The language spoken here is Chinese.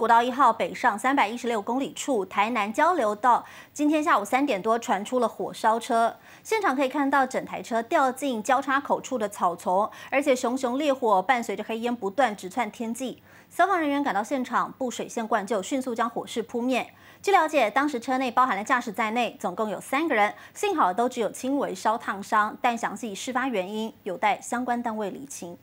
国道一号北上三百一十六公里处，台南交流道，今天下午三点多传出了火烧车。现场可以看到整台车掉进交叉口处的草丛，而且熊熊烈火伴随着黑烟不断直窜天际。消防人员赶到现场，布水线灌救，迅速将火势扑灭。据了解，当时车内包含了驾驶在内，总共有三个人，幸好都只有轻微烧烫伤，但详细事发原因有待相关单位理清。